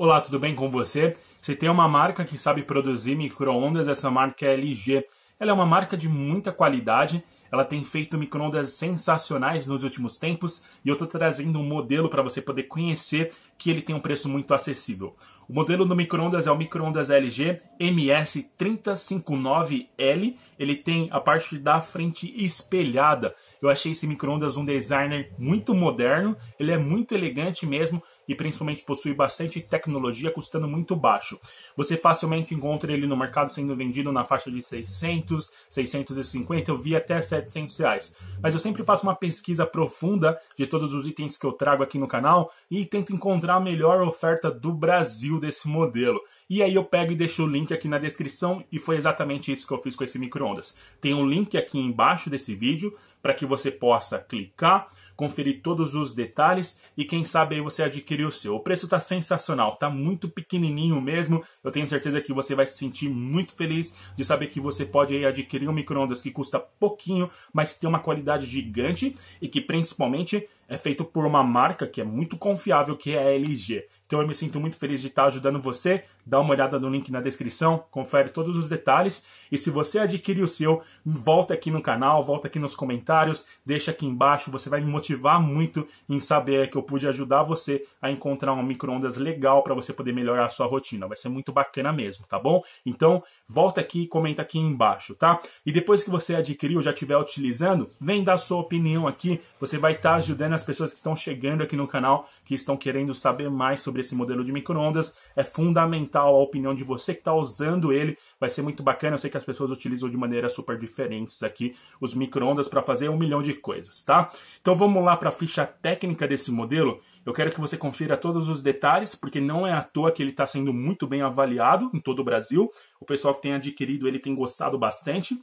Olá, tudo bem com você? Se tem uma marca que sabe produzir microondas, essa marca é LG. Ela é uma marca de muita qualidade, ela tem feito microondas sensacionais nos últimos tempos e eu estou trazendo um modelo para você poder conhecer que ele tem um preço muito acessível. O modelo do microondas é o microondas LG ms 359 l Ele tem a parte da frente espelhada. Eu achei esse microondas um designer muito moderno, ele é muito elegante mesmo e principalmente possui bastante tecnologia, custando muito baixo. Você facilmente encontra ele no mercado sendo vendido na faixa de 600, 650, eu vi até 700 reais. Mas eu sempre faço uma pesquisa profunda de todos os itens que eu trago aqui no canal e tento encontrar a melhor oferta do Brasil desse modelo. E aí eu pego e deixo o link aqui na descrição e foi exatamente isso que eu fiz com esse microondas. Tem um link aqui embaixo desse vídeo para que você possa clicar, conferir todos os detalhes e quem sabe aí você adquirir o seu. O preço está sensacional, está muito pequenininho mesmo. Eu tenho certeza que você vai se sentir muito feliz de saber que você pode aí adquirir um microondas que custa pouquinho, mas tem uma qualidade gigante e que principalmente é feito por uma marca que é muito confiável, que é a LG. Então eu me sinto muito feliz de estar ajudando você. Dá uma olhada no link na descrição, confere todos os detalhes. E se você adquirir o seu, volta aqui no canal, volta aqui nos comentários, deixa aqui embaixo. Você vai me motivar muito em saber que eu pude ajudar você a encontrar um micro-ondas legal para você poder melhorar a sua rotina. Vai ser muito bacana mesmo, tá bom? Então volta aqui e comenta aqui embaixo, tá? E depois que você adquiriu, já estiver utilizando, vem dar sua opinião aqui. Você vai estar ajudando as pessoas que estão chegando aqui no canal, que estão querendo saber mais sobre esse modelo de microondas. É fundamental a opinião de você que está usando ele. Vai ser muito bacana. Eu sei que as pessoas utilizam de maneiras super diferentes aqui os microondas para fazer um milhão de coisas, tá? Então vamos lá para a ficha técnica desse modelo. Eu quero que você confira todos os detalhes, porque não é à toa que ele está sendo muito bem avaliado em todo o Brasil. O pessoal que tem adquirido ele tem gostado bastante.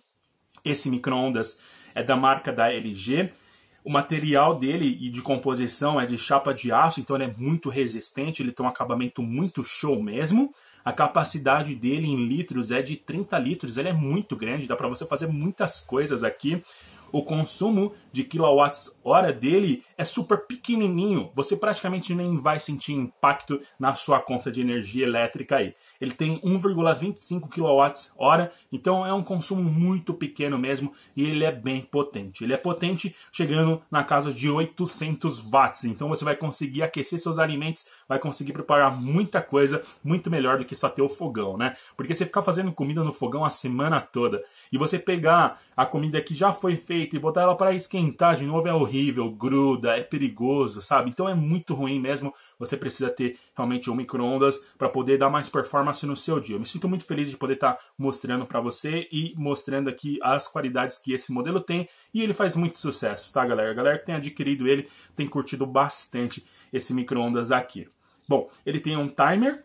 Esse microondas é da marca da LG. O material dele e de composição é de chapa de aço, então ele é muito resistente, ele tem um acabamento muito show mesmo. A capacidade dele em litros é de 30 litros, ele é muito grande, dá para você fazer muitas coisas aqui. O consumo de quilowatts-hora dele é super pequenininho. Você praticamente nem vai sentir impacto na sua conta de energia elétrica aí. Ele tem 1,25 quilowatts-hora, então é um consumo muito pequeno mesmo e ele é bem potente. Ele é potente chegando na casa de 800 watts. Então você vai conseguir aquecer seus alimentos, vai conseguir preparar muita coisa muito melhor do que só ter o fogão, né? Porque você ficar fazendo comida no fogão a semana toda e você pegar a comida que já foi feita e botar ela para esquentar de novo é horrível, gruda, é perigoso, sabe? Então é muito ruim mesmo. Você precisa ter realmente um micro-ondas para poder dar mais performance no seu dia. Eu me sinto muito feliz de poder estar tá mostrando para você e mostrando aqui as qualidades que esse modelo tem e ele faz muito sucesso, tá, galera? A galera que tem adquirido ele tem curtido bastante esse micro-ondas aqui. Bom, ele tem um timer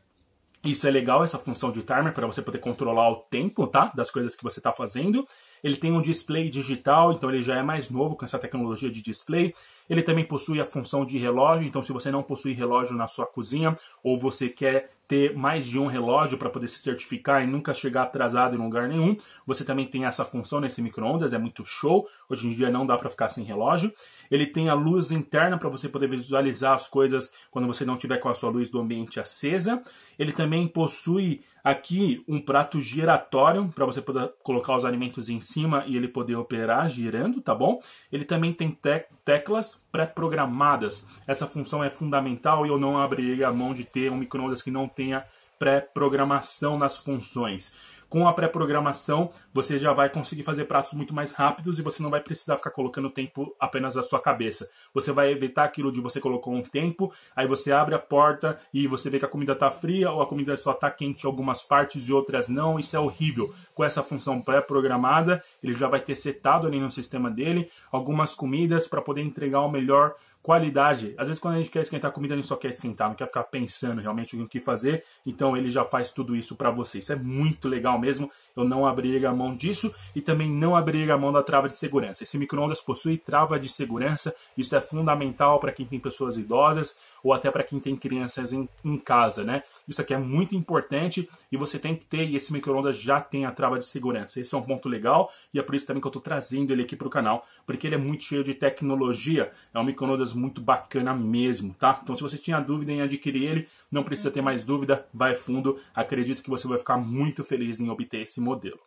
isso é legal, essa função de timer, para você poder controlar o tempo tá? das coisas que você está fazendo. Ele tem um display digital, então ele já é mais novo com essa tecnologia de display. Ele também possui a função de relógio, então se você não possui relógio na sua cozinha ou você quer ter mais de um relógio para poder se certificar e nunca chegar atrasado em lugar nenhum, você também tem essa função nesse microondas, é muito show. Hoje em dia não dá para ficar sem relógio. Ele tem a luz interna para você poder visualizar as coisas quando você não tiver com a sua luz do ambiente acesa. Ele também possui aqui um prato giratório para você poder colocar os alimentos em cima e ele poder operar girando, tá bom? Ele também tem teclas pré-programadas. Essa função é fundamental e eu não abriria a mão de ter um microondas que não tenha pré-programação nas funções com a pré-programação, você já vai conseguir fazer pratos muito mais rápidos e você não vai precisar ficar colocando tempo apenas na sua cabeça. Você vai evitar aquilo de você colocou um tempo, aí você abre a porta e você vê que a comida está fria ou a comida só está quente em algumas partes e outras não. Isso é horrível. Com essa função pré-programada, ele já vai ter setado ali no sistema dele algumas comidas para poder entregar o melhor qualidade. Às vezes, quando a gente quer esquentar comida, a gente só quer esquentar, não quer ficar pensando realmente no que fazer. Então, ele já faz tudo isso para você. Isso é muito legal mesmo. Eu não abriria a mão disso e também não abriria a mão da trava de segurança. Esse microondas possui trava de segurança. Isso é fundamental para quem tem pessoas idosas ou até para quem tem crianças em, em, casa, né? Isso aqui é muito importante e você tem que ter. E esse microondas já tem a trava de segurança. Esse é um ponto legal e é por isso também que eu estou trazendo ele aqui para o canal, porque ele é muito cheio de tecnologia. É um microondas muito bacana mesmo, tá? Então se você tinha dúvida em adquirir ele, não precisa ter mais dúvida, vai fundo. Acredito que você vai ficar muito feliz em obter esse modelo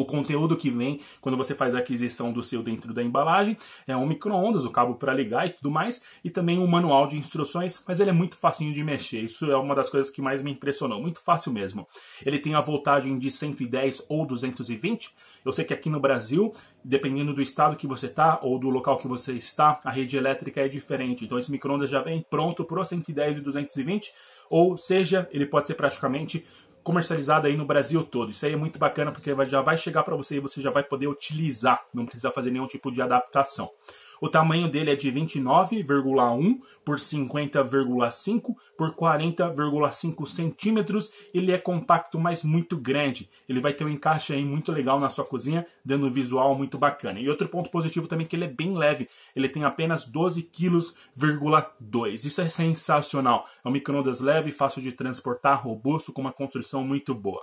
o conteúdo que vem quando você faz a aquisição do seu dentro da embalagem é um micro-ondas, o cabo para ligar e tudo mais, e também um manual de instruções, mas ele é muito facinho de mexer. Isso é uma das coisas que mais me impressionou, muito fácil mesmo. Ele tem a voltagem de 110 ou 220. Eu sei que aqui no Brasil, dependendo do estado que você está ou do local que você está, a rede elétrica é diferente. Então esse micro-ondas já vem pronto para 110 e 220, ou seja, ele pode ser praticamente comercializada aí no Brasil todo. Isso aí é muito bacana porque já vai chegar para você e você já vai poder utilizar, não precisa fazer nenhum tipo de adaptação. O tamanho dele é de 29,1 por 50,5 por 40,5 centímetros. Ele é compacto, mas muito grande. Ele vai ter um encaixe aí muito legal na sua cozinha, dando um visual muito bacana. E outro ponto positivo também é que ele é bem leve. Ele tem apenas 12,2 kg. Isso é sensacional. É um microondas leve, fácil de transportar, robusto, com uma construção muito boa.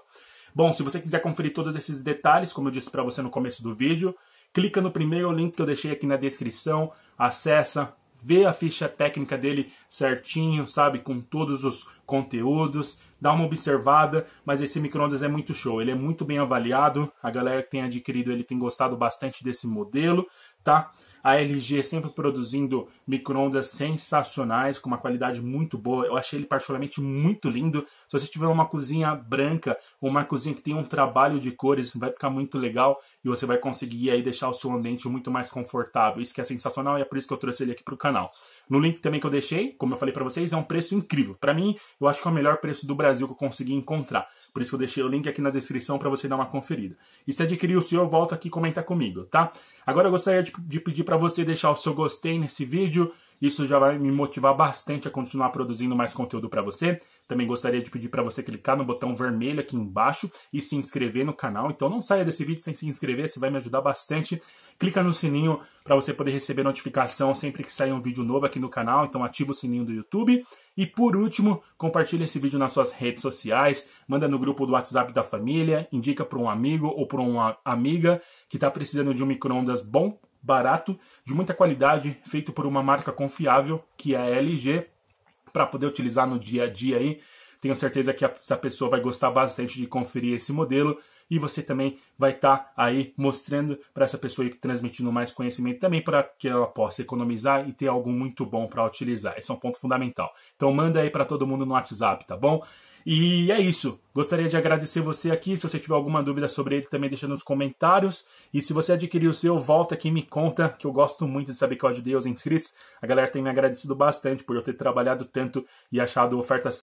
Bom, se você quiser conferir todos esses detalhes, como eu disse para você no começo do vídeo, clica no primeiro link que eu deixei aqui na descrição, acessa, vê a ficha técnica dele certinho, sabe, com todos os conteúdos, dá uma observada, mas esse microondas é muito show, ele é muito bem avaliado, a galera que tem adquirido ele tem gostado bastante desse modelo, tá? A LG sempre produzindo microondas sensacionais, com uma qualidade muito boa. Eu achei ele particularmente muito lindo. Se você tiver uma cozinha branca, uma cozinha que tem um trabalho de cores, vai ficar muito legal e você vai conseguir aí deixar o seu ambiente muito mais confortável. Isso que é sensacional e é por isso que eu trouxe ele aqui para o canal. No link também que eu deixei, como eu falei para vocês, é um preço incrível. Para mim, eu acho que é o melhor preço do Brasil que eu consegui encontrar. Por isso que eu deixei o link aqui na descrição para você dar uma conferida. E se adquirir o seu, volta aqui e comenta comigo, tá? Agora eu gostaria de, de pedir para você deixar o seu gostei nesse vídeo isso já vai me motivar bastante a continuar produzindo mais conteúdo para você. Também gostaria de pedir para você clicar no botão vermelho aqui embaixo e se inscrever no canal. Então não saia desse vídeo sem se inscrever, Isso vai me ajudar bastante. Clica no sininho para você poder receber notificação sempre que sair um vídeo novo aqui no canal. Então ativa o sininho do YouTube. E por último, compartilhe esse vídeo nas suas redes sociais, manda no grupo do WhatsApp da família, indica para um amigo ou para uma amiga que está precisando de um micro-ondas bom barato, de muita qualidade, feito por uma marca confiável, que é a LG, para poder utilizar no dia a dia aí. Tenho certeza que essa pessoa vai gostar bastante de conferir esse modelo e você também vai estar tá aí mostrando para essa pessoa e transmitindo mais conhecimento também para que ela possa economizar e ter algo muito bom para utilizar. Esse é um ponto fundamental. Então manda aí para todo mundo no WhatsApp, tá bom? E é isso. Gostaria de agradecer você aqui. Se você tiver alguma dúvida sobre ele, também deixa nos comentários. E se você adquiriu o seu, volta aqui e me conta, que eu gosto muito de saber que eu ajudei os inscritos. A galera tem me agradecido bastante por eu ter trabalhado tanto e achado ofertas